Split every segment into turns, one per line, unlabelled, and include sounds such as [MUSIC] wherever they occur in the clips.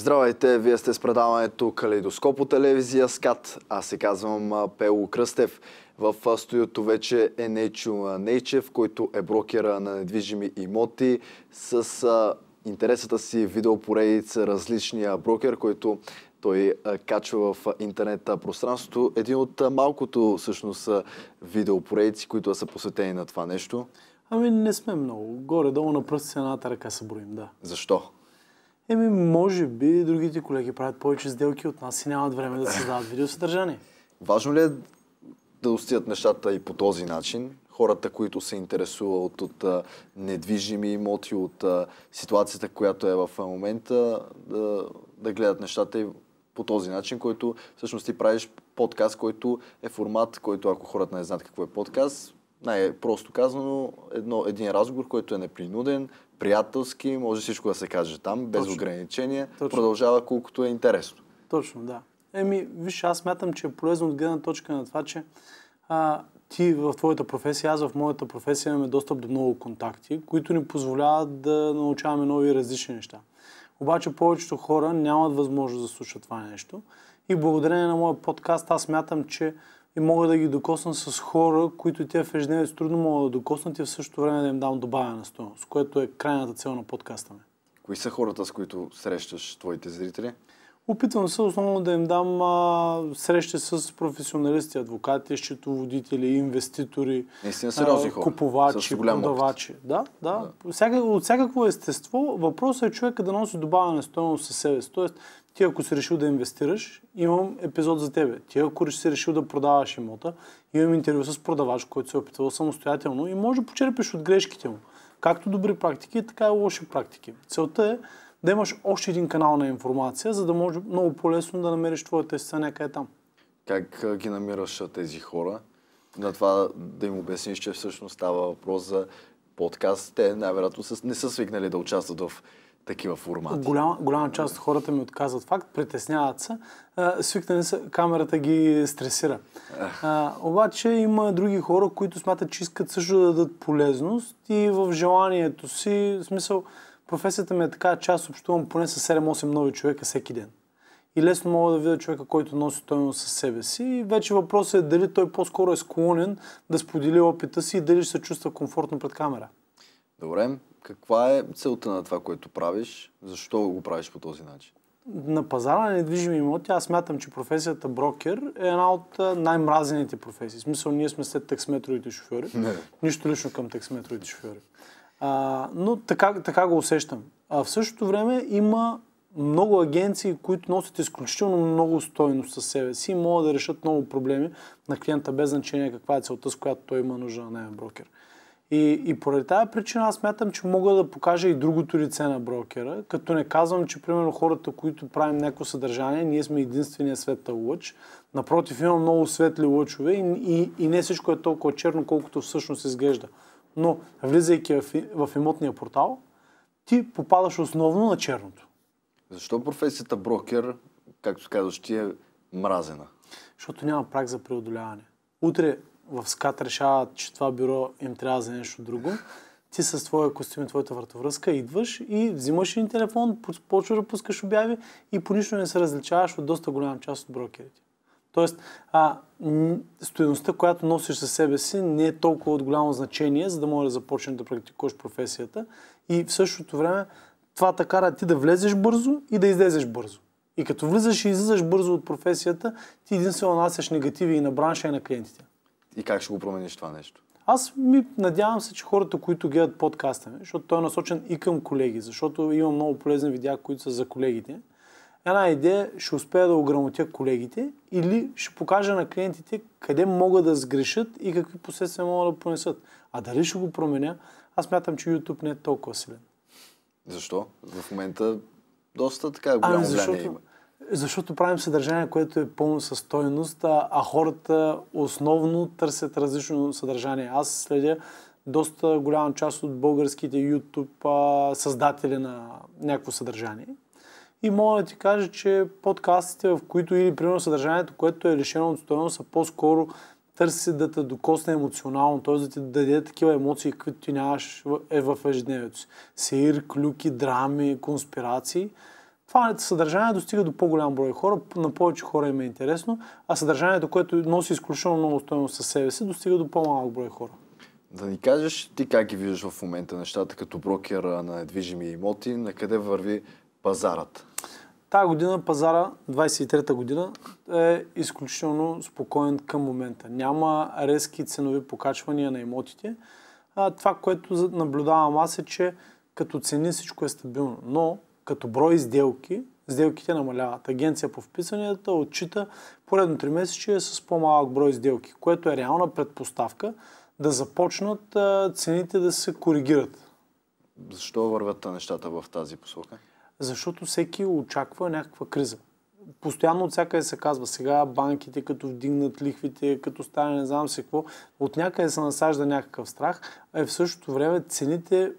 Здравейте, вие сте с предаването Калейдоскоп по телевизия Скат. Аз се казвам Пело Кръстев. В студиото вече е Нейчо Нейчев, който е брокера на недвижими имоти с интересата си видеопоредица различния брокер, който той качва в интернет пространството. Един от малкото всъщност видеопоредици, които са посветени на това нещо.
Ами не сме много. Горе-долу на пръстите с едната ръка се броим, да. Защо? Еми, може би другите колеги правят повече сделки от нас и нямат време да създават видеосъдържание.
Важно ли е да устият нещата и по този начин? Хората, които се интересуват от, от недвижими имоти, от ситуацията, която е в момента, да, да гледат нещата и по този начин, който всъщност ти правиш подкаст, който е формат, който ако хората не знаят какво е подкаст, най-просто казано, едно, един разговор, който е непринуден, приятелски, може всичко да се каже там, без Точно. ограничения, Точно. продължава колкото е интересно.
Точно, да. Еми, виж, аз мятам, че е полезно от гледна точка на това, че а, ти в твоята професия, аз в моята професия имаме достъп до много контакти, които ни позволяват да научаваме нови различни неща. Обаче повечето хора нямат възможност да слушат това нещо. И благодарение на моя подкаст аз мятам, че и мога да ги докосна с хора, които те в ежедневието трудно могат да докоснат и в същото време да им дам добавена стоеност, което е крайната цел на подкаста ми.
Кои са хората, с които срещаш твоите зрители?
Опитвам се основно да им дам а, срещи с професионалисти, адвокати, счетоводители, инвеститори, купувачи, продавачи. Да, да. да. от всякакво естество въпросът е човека да носи добавена стоеност със себе си. Тоест, ти ако си решил да инвестираш, имам епизод за тебе. Ти ако си решил да продаваш имота, имам интервю с продавач, който се е опитвал самостоятелно и може да почерпиш от грешките му. Както добри практики, така и лоши практики. Целта е да имаш още един канал на
информация, за да може много по-лесно да намериш твоята сцена някъде там. Как ги намираш тези хора? На това да им обясниш, че всъщност става въпрос за подкаст. Те най-вероятно не са свикнали да участват в такива формати.
Голяма, голяма част от хората ми отказват факт, притесняват се, свикнали са, камерата ги стресира. А, обаче има други хора, които смятат, че искат също да дадат полезност и в желанието си, в смисъл, професията ми е така, че аз общувам поне с 7-8 нови човека всеки ден. И лесно мога да видя човека, който носи стойност със себе си. И вече въпросът е дали той по-скоро е склонен да сподели опита си и дали ще се чувства комфортно пред камера.
Добре. Каква е целта на това, което правиш? Защо го правиш по този начин?
На пазара на недвижими имоти аз смятам, че професията брокер е една от най-мразените професии. В смисъл, ние сме след таксметровите шофьори. Не. Нищо лично към таксметровите шофьори. А, но така, така го усещам. А в същото време има много агенции, които носят изключително много стойност със себе си и могат да решат много проблеми на клиента без значение каква е целта, с която той има нужда на наемен брокер. И, и поради тази причина аз мятам, че мога да покажа и другото лице на брокера, като не казвам, че примерно хората, които правим някакво съдържание, ние сме единствения светъл лъч. Напротив, има много светли лъчове и, и, и не всичко е толкова черно, колкото всъщност изглежда. Но влизайки в, в имотния портал, ти попадаш основно на черното. Защо
професията брокер, както казваш ти, е мразена?
Защото няма прак за преодоляване. Утре в СКАТ решават, че това бюро им трябва за нещо друго, ти с твоя костюм и твоята вратовръзка идваш и взимаш един телефон, почваш да пускаш обяви и по нищо не се различаваш от доста голяма част от брокерите. Тоест, а, стоеността, която носиш със себе си, не е толкова от голямо значение, за да може да започнеш да практикуваш професията. И в същото време това те кара ти да влезеш бързо и да излезеш бързо. И като влизаш и излизаш бързо от професията, ти единствено насяш негативи и на
бранша, и на клиентите и как ще го промениш това нещо?
Аз ми надявам се, че хората, които гледат подкаста ми, защото той е насочен и към колеги, защото имам много полезни видеа, които са за колегите. Една идея ще успея да ограмотя колегите или ще покажа на клиентите къде могат да сгрешат и какви последствия могат да понесат. А дали ще го променя, аз мятам, че YouTube не е толкова силен.
Защо? В момента доста така ами голямо ами защото, влияние има.
Защото правим съдържание, което е пълно със стойност, а, а хората основно търсят различно съдържание. Аз следя доста голяма част от българските YouTube а, създатели на някакво съдържание. И мога да ти кажа, че подкастите, в които или примерно съдържанието, което е лишено от стойност, са по-скоро търси да те докосне емоционално, т.е. да ти даде такива емоции, които ти нямаш в, е в ежедневието си. Сир, клюки, драми, конспирации – това съдържание достига до по-голям брой хора, на повече хора им е интересно, а съдържанието, което носи
изключително много стоеност със себе си, достига до по-малък брой хора. Да ни кажеш ти как ги виждаш в момента нещата като брокер на недвижими имоти, на къде върви пазарът? Тая година пазара, 23-та година, е изключително спокоен към
момента. Няма резки ценови покачвания на имотите. А, това, което наблюдавам аз е, че като цени всичко е стабилно. Но като брой сделки, сделките намаляват. Агенция по вписанията отчита поредно 3 месечи с по-малък брой сделки, което е реална предпоставка да започнат цените да се
коригират. Защо вървят нещата в тази посока?
Защото всеки очаква някаква криза. Постоянно от всякъде се казва, сега банките като вдигнат лихвите, като стане не знам се какво, от някъде се насажда някакъв страх, а в същото време цените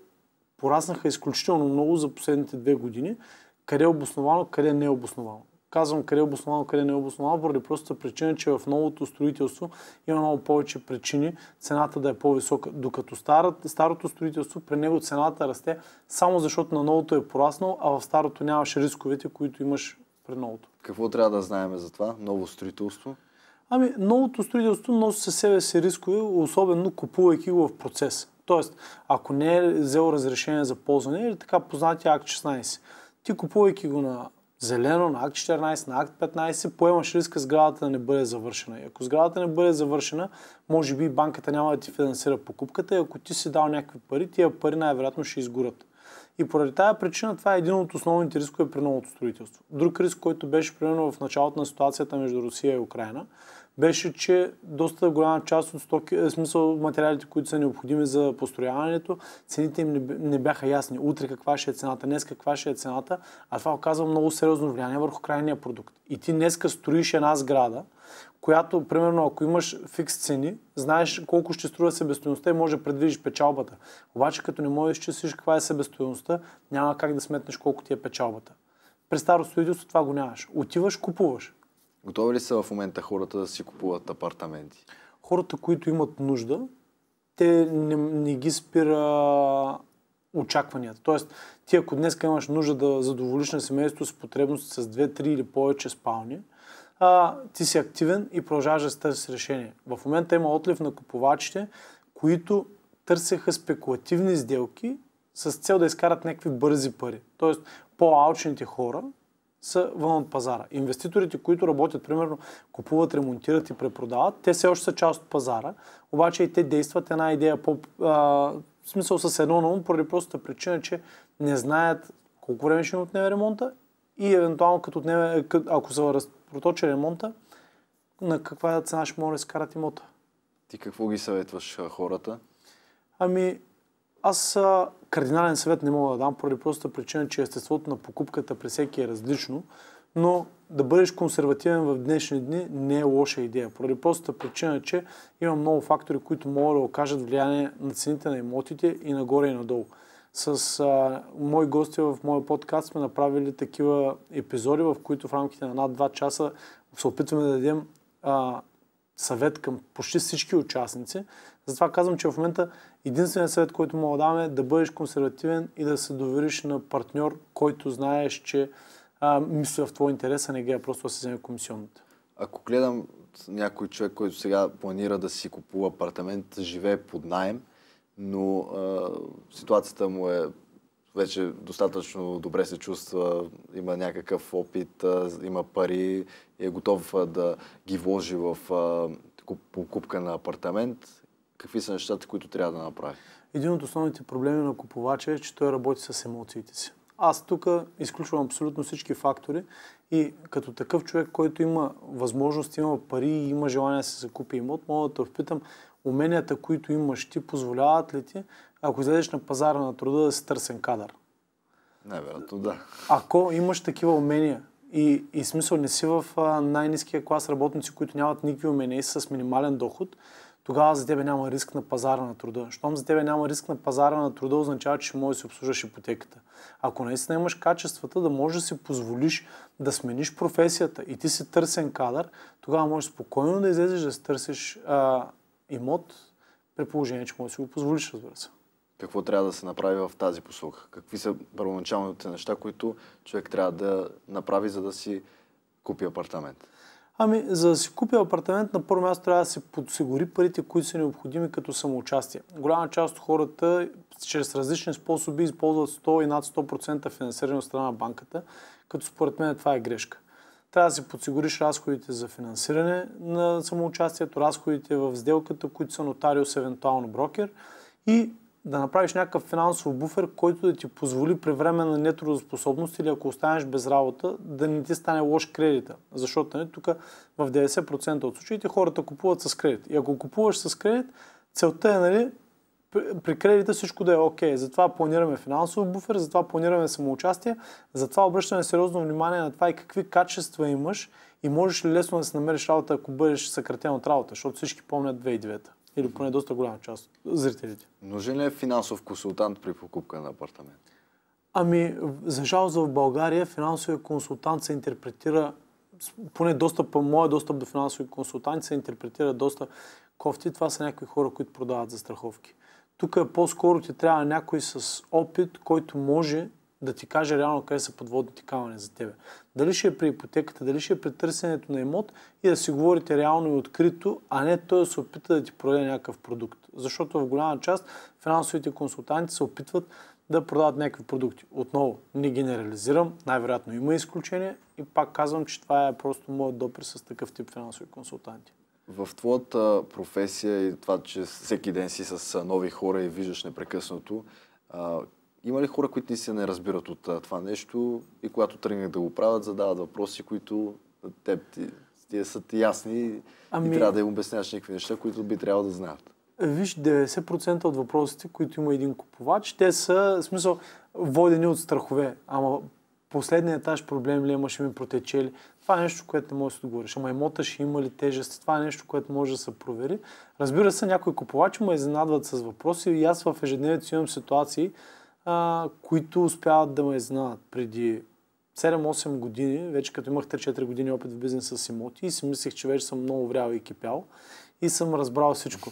пораснаха изключително много за последните две години. Къде е обосновано, къде не е обосновано. Казвам къде е обосновано, къде не е обосновано, поради простата причина, че в новото строителство има много повече причини цената да е по-висока. Докато старото, строителство, при него цената расте само защото на новото е пораснало, а в старото нямаше рисковете, които имаш при новото. Какво трябва да знаем за това? Ново строителство? Ами, новото строителство носи със себе си рискове, особено купувайки го в процес. Тоест, ако не е взел разрешение за ползване или е така познатия акт 16, ти купувайки го на зелено, на акт 14, на акт 15, поемаш риска сградата да не бъде завършена. И ако сградата не бъде завършена, може би банката няма да ти финансира покупката и ако ти си дал някакви пари, тия пари най-вероятно ще изгорят. И поради тази причина това е един от основните рискове при новото строителство. Друг риск, който беше примерно в началото на ситуацията между Русия и Украина, беше, че доста голяма част от стоки, в е, смисъл материалите, които са необходими за построяването, цените им не бяха ясни. Утре каква ще е цената, днес каква ще е цената, а това оказва много сериозно влияние върху крайния продукт. И ти днеска строиш една сграда, която, примерно, ако имаш фикс цени, знаеш колко ще струва себестоеността и може да предвижиш печалбата. Обаче, като не можеш да изчислиш каква е себестоеността, няма как да сметнеш колко ти е печалбата. При старо строителство това го нямаш. Отиваш, купуваш.
Готови ли са в момента хората да си купуват апартаменти?
Хората, които имат нужда, те не, не ги спира очакванията. Тоест, ти ако днес имаш нужда да задоволиш на семейството с потребности с 2, 3 или повече спални, а, ти си активен и продължаваш да търсиш решение. В момента има отлив на купувачите, които търсеха спекулативни сделки с цел да изкарат някакви бързи пари. Тоест, по-алчните хора са вън от пазара. Инвеститорите, които работят, примерно, купуват, ремонтират и препродават, те все още са част от пазара, обаче и те действат една идея по... А, в смисъл с едно на ум, поради простата причина, че не знаят колко време ще им отнеме ремонта и евентуално като отнеме, ако се разпроточи ремонта, на каква цена ще може да изкарат имота. Ти какво ги съветваш хората? Ами, аз кардинален съвет не мога да дам, поради простата причина, че естеството на покупката при всеки е различно, но да бъдеш консервативен в днешни дни не е лоша идея. Поради простата причина, че има много фактори, които могат да окажат влияние на цените на имотите и нагоре и надолу. С а, мои гости в моя подкаст сме направили такива епизоди, в които в рамките на над 2 часа се опитваме да дадем а, съвет към почти всички участници. Затова казвам, че в момента Единственият съвет, който мога да дам е да бъдеш консервативен и да се довериш на партньор, който знаеш, че а,
мисля в твой интерес, а не гледа просто да се вземе комисионната. Ако гледам някой човек, който сега планира да си купува апартамент, живее под найем, но а, ситуацията му е вече достатъчно добре се чувства, има някакъв опит, а, има пари е готов а, да ги вложи в а, покупка на апартамент, какви са нещата, които трябва да направи? Един от основните
проблеми на купувача е, че той работи с емоциите си. Аз тук изключвам абсолютно всички фактори и като такъв човек, който има възможност, има пари и има желание да се закупи имот, мога да те впитам, уменията, които имаш ти, позволяват ли ти, ако излезеш на пазара на труда, да си търсен кадър?
вероятно, да.
Ако имаш такива умения и, и смисъл не си в най-низкия клас работници, които нямат никакви умения и са с минимален доход, тогава за тебе няма риск на пазара на труда. Щом за тебе няма риск на пазара на труда, означава, че можеш да си обслужваш ипотеката. Ако наистина имаш качествата да можеш да си позволиш да смениш професията и ти си търсен кадър, тогава можеш спокойно да излезеш да си търсиш а, имот, при положение, че можеш да си го позволиш, разбира се.
Какво трябва да се направи в тази посока? Какви са първоначалните неща, които човек трябва да направи, за да си купи апартамент? Ами, за да си купи апартамент, на първо място трябва
да се подсигури парите, които са необходими като самоучастие.
Голяма част от хората
чрез различни способи използват 100 и над 100% финансиране от страна на банката, като според мен това е грешка. Трябва да си подсигуриш разходите за финансиране на самоучастието, разходите в сделката, които са нотариус, евентуално брокер и да направиш някакъв финансов буфер, който да ти позволи при време на нетрудоспособност или ако останеш без работа, да не ти стане лош кредита. Защото не, нали, тук в 90% от случаите хората купуват с кредит. И ако купуваш с кредит, целта е нали, при кредита всичко да е окей. Okay. Затова планираме финансов буфер, затова планираме самоучастие, затова обръщаме сериозно внимание на това и какви качества имаш и можеш ли лесно да се намериш работа, ако бъдеш съкратен от работа, защото всички помнят 2009 или поне доста голяма част от зрителите.
Нужен ли е финансов консултант при покупка на апартамент?
Ами, за жалост в България финансовия консултант се интерпретира, поне достъп, моя достъп до финансови консултанти се интерпретира доста кофти. Това са някои хора, които продават застраховки. Тук по-скоро ти трябва някой с опит, който може да ти каже реално къде са подводните камъни за тебе. Дали ще е при ипотеката, дали ще е при търсенето на имот и да си говорите реално и открито, а не той да се опита да ти продаде някакъв продукт. Защото в голяма част финансовите консултанти се опитват да продават някакви продукти. Отново, не генерализирам, най-вероятно има изключение и пак казвам, че това е просто моят допир с такъв тип финансови консултанти.
В твоята професия и това, че всеки ден си с нови хора и виждаш непрекъснато, има ли хора, които не се не разбират от това нещо и когато тръгнат да го правят, задават въпроси, които теб ти, ти са ти ясни ами... и трябва да им обясняваш някакви неща, които би трябвало да знаят?
Виж, 90% от въпросите, които има един купувач, те са, в смисъл, водени от страхове. Ама последния етаж проблем ли имаш, е, ми протече ли. Това е нещо, което не можеш да договориш. Ама имота ще има ли тежест, това е нещо, което може да се провери. Разбира се, някои купувачи ме изненадват с въпроси и аз в ежедневието имам ситуации, а, които успяват да ме знаят преди 7-8 години, вече като имах 3-4 години опит в бизнеса с имоти и си мислех, че вече съм много врял и кипял и съм разбрал всичко.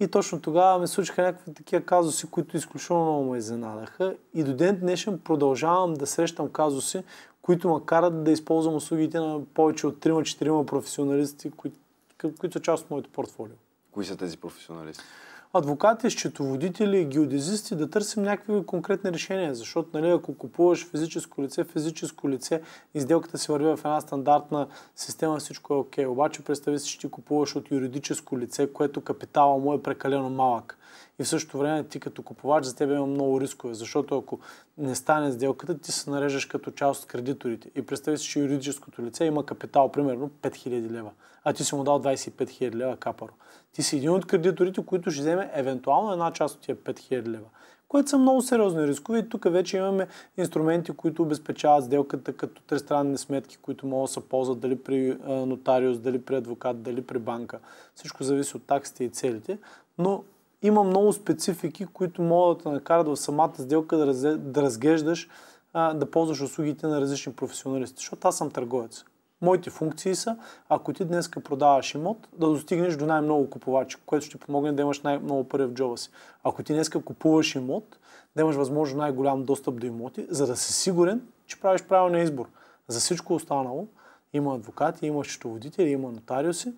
И точно тогава ме случиха някакви такива казуси, които изключително много ме изненадаха. И до ден днешен продължавам да срещам казуси, които ме карат да използвам услугите на повече от 3-4 професионалисти, които, които са част от моето портфолио.
Кои са тези професионалисти?
адвокати, счетоводители, геодезисти да търсим някакви конкретни решения, защото нали, ако купуваш физическо лице, физическо лице, изделката се върви в една стандартна система, всичко е окей. Okay. Обаче представи си, че ти купуваш от юридическо лице, което капитала му е прекалено малък. И в същото време ти като купувач за теб има много рискове, защото ако не стане сделката, ти се нареждаш като част от кредиторите. И представи си, че юридическото лице има капитал, примерно 5000 лева, а ти си му дал 25 000 лева капаро. Ти си един от кредиторите, които ще вземе евентуално една част от тия 5000 лева което са много сериозни рискове. И тук вече имаме инструменти, които обезпечават сделката като тристранни сметки, които могат да се ползват дали при нотариус, дали при адвокат, дали при банка. Всичко зависи от таксите и целите. Но има много специфики, които могат да те накарат в самата сделка да разглеждаш, да ползваш услугите на различни професионалисти. Защото аз съм търговец. Моите функции са, ако ти днес продаваш имот, да достигнеш до най-много купувачи, което ще помогне да имаш най-много пари в джоба си. Ако ти днес купуваш имот, да имаш възможно най-голям достъп до имоти, за да си сигурен, че правиш правилния избор. За всичко останало има адвокати, има счетоводители, има нотариуси.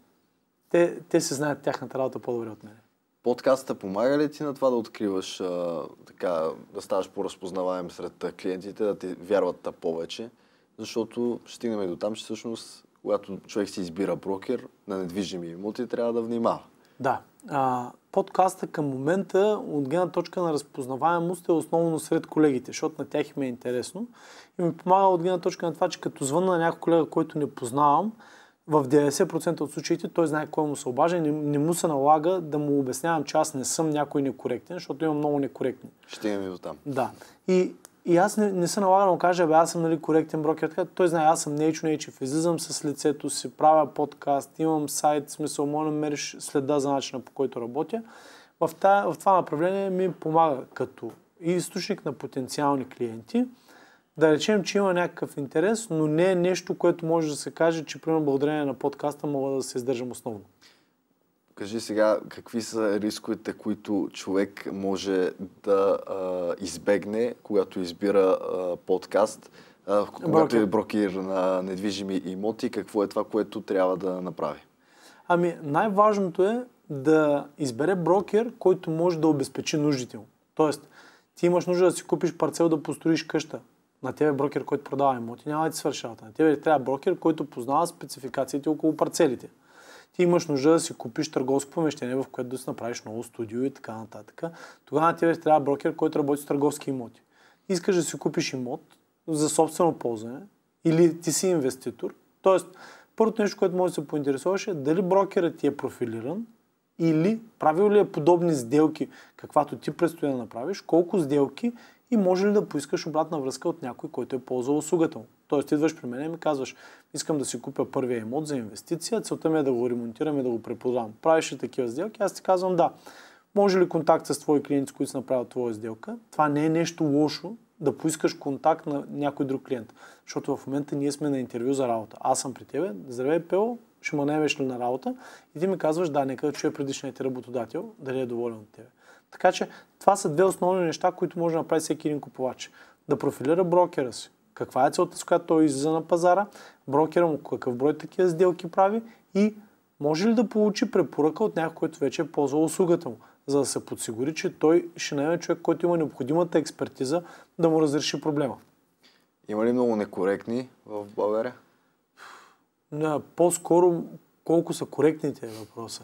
Те, те се знаят тяхната работа по-добре от мен.
Подкаста помага ли ти на това да откриваш, а, така, да ставаш по-разпознаваем сред клиентите, да ти вярват повече? защото ще стигнем до там, че всъщност, когато човек си избира брокер на недвижими имоти, трябва да внимава.
Да. А, подкаста към момента от гледна точка на разпознаваемост е основно сред колегите, защото на тях им е интересно. И ми помага от гледна точка на това, че като звънна на някой колега, който не познавам, в 90% от случаите той знае кой му се обажа и не, не му се налага да му обяснявам, че аз не съм някой некоректен, защото имам много некоректни. Ще имаме до там. Да. И и аз не, не се налагам да му кажа, бе, аз съм нали, коректен брокер. Така, той знае, аз съм Нейчо Нейчев. Излизам с лицето си, правя подкаст, имам сайт, смисъл, мога да намериш следа за начина по който работя. В, та, в това направление ми помага като източник на потенциални клиенти. Да речем, че има някакъв интерес, но не е нещо, което може да се каже, че, примерно, благодарение на подкаста мога да се издържам основно.
Кажи сега, какви са рисковете, които човек може да а, избегне, когато избира а, подкаст, а, когато е брокер на недвижими имоти, какво е това, което трябва да направи?
Ами, най-важното е да избере брокер, който може да обезпечи нуждите му. Тоест, ти имаш нужда да си купиш парцел да построиш къща. На тебе е брокер, който продава имоти, няма да ти свършават. На тебе трябва брокер, който познава спецификациите около парцелите ти имаш нужда да си купиш търговско помещение, в което да си направиш ново студио и така нататък. Тогава на тебе трябва брокер, който работи с търговски имоти. Искаш да си купиш имот за собствено ползване или ти си инвеститор. Тоест, първото нещо, което може да се поинтересуваш е дали брокерът ти е профилиран, или правил ли е подобни сделки, каквато ти предстои да направиш, колко сделки и може ли да поискаш обратна връзка от някой, който е ползвал услугата му. Тоест, идваш при мен и ми казваш, искам да си купя първия имот за инвестиция, целта ми е да го ремонтирам и да го преподавам. Правиш ли такива сделки? Аз ти казвам да. Може ли контакт с твои клиенти, които са направили твоя сделка? Това не е нещо лошо, да поискаш контакт на някой друг клиент. Защото в момента ние сме на интервю за работа. Аз съм при тебе. Здравей, Пело, ще му наемеш ли на работа? И ти ми казваш, да, нека да чуя предишният ти работодател, дали е доволен от тебе. Така че това са две основни неща, които може да направи всеки един купувач. Да профилира брокера си. Каква е целта, с която той излиза на пазара, брокера му какъв брой такива сделки прави и може ли да получи препоръка от някой, който вече е ползвал услугата му, за да се подсигури, че той ще наеме човек, който има необходимата експертиза да му разреши проблема.
Има ли много некоректни в България?
Да, по-скоро колко са коректните е въпроса.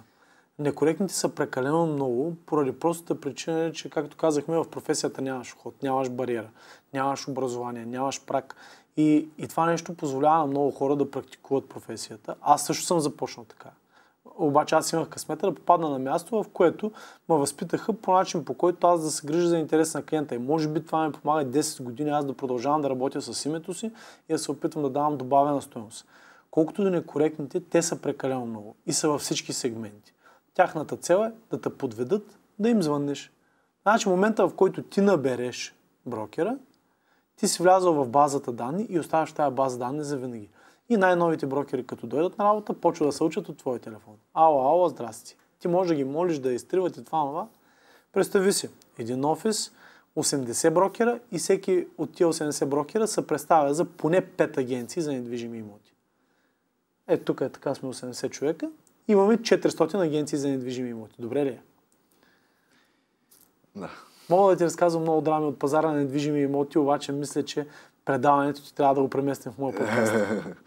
Некоректните са прекалено много, поради простата причина, че, както казахме, в професията нямаш ход, нямаш бариера, нямаш образование, нямаш прак. И, и това нещо позволява на много хора да практикуват професията. Аз също съм започнал така. Обаче аз имах късмета да попадна на място, в което ме възпитаха по начин, по който аз да се грижа за интерес на клиента. И може би това ми помага 10 години аз да продължавам да работя с името си и да се опитвам да давам добавена стоеност колкото да некоректните, те са прекалено много и са във всички сегменти. Тяхната цел е да те подведат, да им звъннеш. Значи момента, в който ти набереш брокера, ти си влязал в базата данни и оставяш тази база данни за винаги. И най-новите брокери, като дойдат на работа, почва да се учат от твоя телефон. Ало, ало, здрасти. Ти може да ги молиш да изтриват и това, това. Представи си, един офис, 80 брокера и всеки от тия 80 брокера се представя за поне 5 агенции за недвижими имоти. Е, тук е така, сме 80 човека. Имаме 400 агенции за недвижими имоти. Добре ли е? Да. Мога да ти разказвам много драми от пазара на недвижими имоти, обаче мисля, че предаването ти трябва да го преместим в моя подкаст.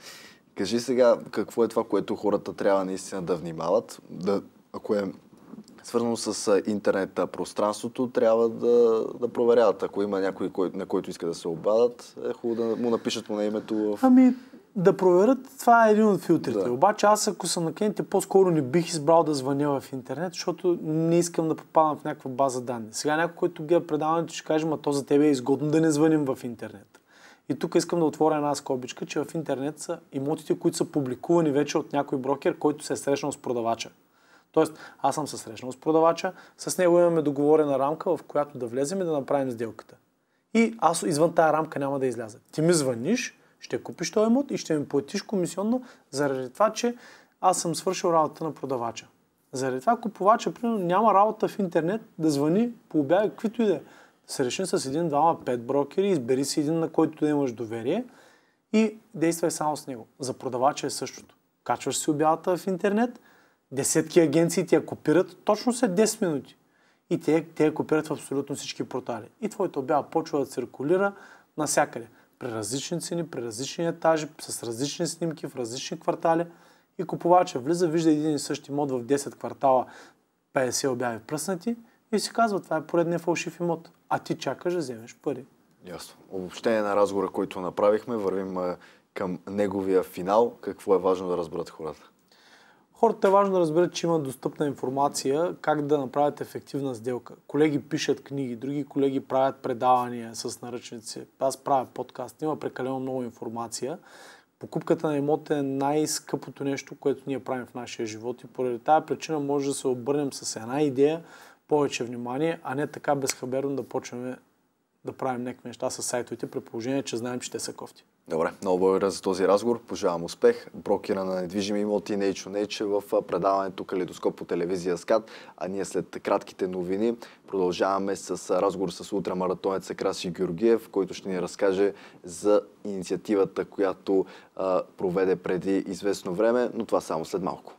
[LAUGHS] Кажи сега, какво е това, което хората трябва наистина да внимават? Да, ако е свързано с интернет пространството, трябва да, да проверяват. Ако има някой, кой, на който иска да се обадат, е хубаво да му напишат му на името в... Ами, да проверят, това е един от филтрите. Да. Обаче аз, ако съм на клиентите, по-скоро не бих избрал да звъня
в интернет, защото не искам да попадам в някаква база данни. Сега някой, който ги е предаването, ще каже, ма то за тебе е изгодно да не звъним в интернет. И тук искам да отворя една скобичка, че в интернет са имотите, които са публикувани вече от някой брокер, който се е срещнал с продавача. Тоест, аз съм се срещнал с продавача, с него имаме договорена рамка, в която да влезем и да направим сделката. И аз извън тази рамка няма да изляза. Ти ми звъниш, ще купиш този имот и ще ми платиш комисионно заради това, че аз съм свършил работата на продавача. Заради това купувача, примерно, няма работа в интернет да звъни по обяви, каквито и да е. Срещни с един, двама, пет брокери, избери си един, на който да имаш доверие и действай само с него. За продавача е същото. Качваш си обявата в интернет, десетки агенции ти я копират точно след 10 минути. И те, те я копират в абсолютно всички портали. И твоята обява почва да циркулира навсякъде при различни цени, при различни етажи, с различни снимки, в различни квартали. И купувача е влиза, вижда един и същи мод в 10 квартала, 50 обяви пръснати и си казва, това е поредният фалшив имот. А ти чакаш да вземеш пари.
Ясно. Обобщение на разговора, който направихме, вървим към неговия финал. Какво е важно да разберат хората?
Хората е важно да разберат, че има достъпна информация как да направят ефективна сделка. Колеги пишат книги, други колеги правят предавания с наръчници. Аз правя подкаст, има прекалено много информация. Покупката на имот е най-скъпото нещо, което ние правим в нашия живот и поради тази причина може да се обърнем с една идея, повече внимание, а не така безхаберно да почнем да правим някакви неща с сайтовете, при положение, че знаем, че те са кофти.
Добре, много благодаря за този разговор. Пожелавам успех. Брокера на недвижими имоти Nature Nature в предаването Калейдоскоп по телевизия СКАТ. А ние след кратките новини продължаваме с разговор с утрамаратонеца Краси Георгиев, който ще ни разкаже за инициативата, която а, проведе преди известно време, но това само след малко.